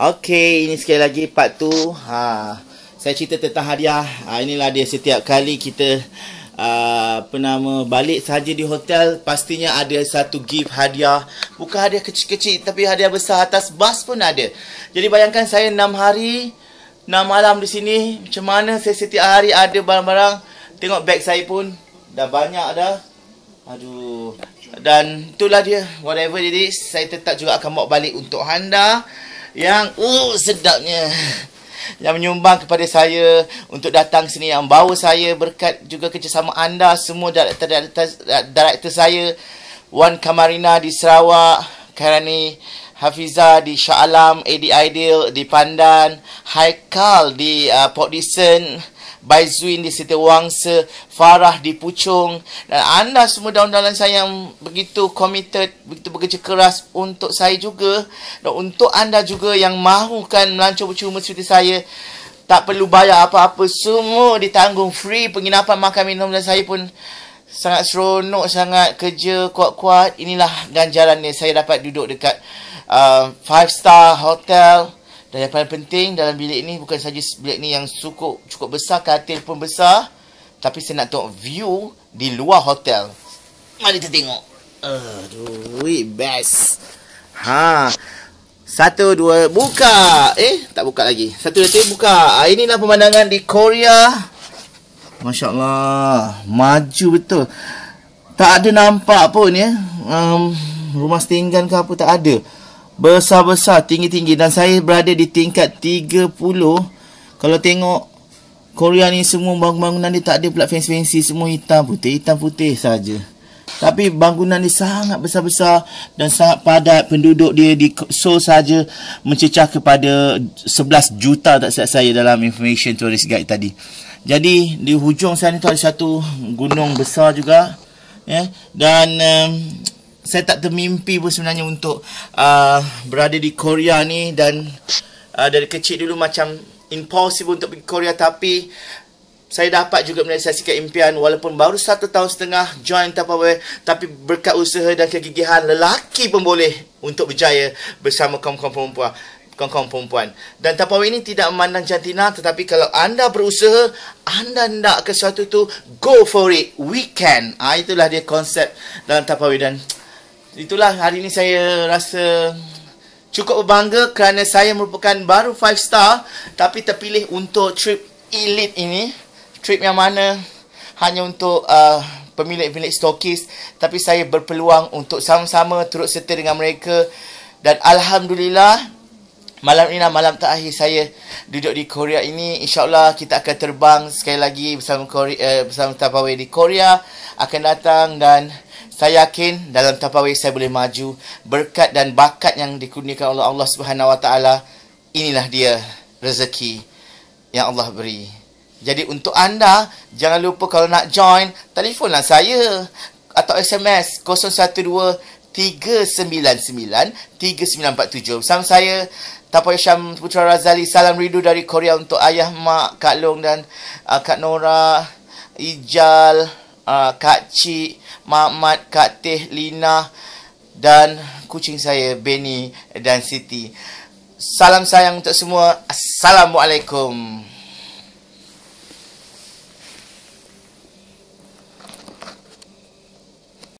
Okey, ini sekali lagi part tu. Ha, saya cerita tentang hadiah. Ha, inilah dia setiap kali kita Uh, apa balik saja di hotel pastinya ada satu gift hadiah bukan hadiah kecil-kecil tapi hadiah besar atas bas pun ada jadi bayangkan saya enam hari enam malam di sini macam mana saya setiap hari ada barang-barang tengok beg saya pun dah banyak dah aduh dan itulah dia whatever it is saya tetap juga akan bawa balik untuk anda yang uh, sedapnya yang menyumbang kepada saya untuk datang sini yang bawa saya berkat juga kerjasama anda semua director, director, director saya Wan Kamarina di Sarawak Karani Hafiza di Shah Alam, AD Ideal di Pandan, Haikal di uh, Port Dickson. Baizuin di Siti Wangsa, Farah di Pucung dan anda semua daun dalam saya yang begitu committed, begitu bekerja keras untuk saya juga dan untuk anda juga yang mahukan melancong percuma seperti saya tak perlu bayar apa-apa semua ditanggung free penginapan makan minum dan saya pun sangat seronok sangat kerja kuat-kuat inilah ganjaran saya dapat duduk dekat uh, five star hotel dan yang paling penting dalam bilik ni bukan saja bilik ni yang cukup cukup besar, katil pun besar, tapi saya nak tengok view di luar hotel. Mari kita tengok. Aduh, best. Ha. Satu, dua, buka. Eh, tak buka lagi. Satu, dua, tiga, buka. Ha, inilah pemandangan di Korea. Masya Allah. Maju betul. Tak ada nampak pun ya. Um, rumah setinggan ke apa tak ada besar-besar, tinggi-tinggi dan saya berada di tingkat 30. Kalau tengok Korea ni semua bangunan-bangunan dia tak ada pula fancy-fancy, semua hitam putih, hitam putih saja. Tapi bangunan ni sangat besar-besar dan sangat padat penduduk dia di Seoul saja mencecah kepada 11 juta tak silap saya dalam information tourist guide tadi. Jadi di hujung sana tu ada satu gunung besar juga yeah? dan um, saya tak termimpi pun sebenarnya untuk uh, berada di Korea ni dan uh, dari kecil dulu macam impossible untuk pergi Korea tapi saya dapat juga merealisasikan impian walaupun baru satu tahun setengah join Tupperware tapi berkat usaha dan kegigihan lelaki pun boleh untuk berjaya bersama kaum-kaum perempuan kaum-kaum perempuan dan Tupperware ini tidak memandang jantina tetapi kalau anda berusaha anda nak ke sesuatu tu go for it we can ah, itulah dia konsep dalam Tupperware dan Itulah hari ini saya rasa cukup berbangga kerana saya merupakan baru 5 star tapi terpilih untuk trip elite ini. Trip yang mana hanya untuk uh, pemilik village stokis tapi saya berpeluang untuk sama-sama turut serta dengan mereka dan alhamdulillah malam ini lah malam terakhir saya duduk di Korea ini insyaallah kita akan terbang sekali lagi bersama Korea, uh, eh, bersama Tapawe di Korea akan datang dan saya yakin dalam tapawi saya boleh maju berkat dan bakat yang dikurniakan oleh Allah Subhanahu Wa Taala inilah dia rezeki yang Allah beri. Jadi untuk anda jangan lupa kalau nak join telefonlah saya atau SMS 012 399 Sama saya Tapoy Syam Putra Razali Salam rindu dari Korea untuk ayah, mak, Kak Long dan uh, Kak Nora Ijal, Ah, Kak Cik, Mamat, Kak Teh, Lina dan kucing saya Benny dan Siti. Salam sayang untuk semua. Assalamualaikum.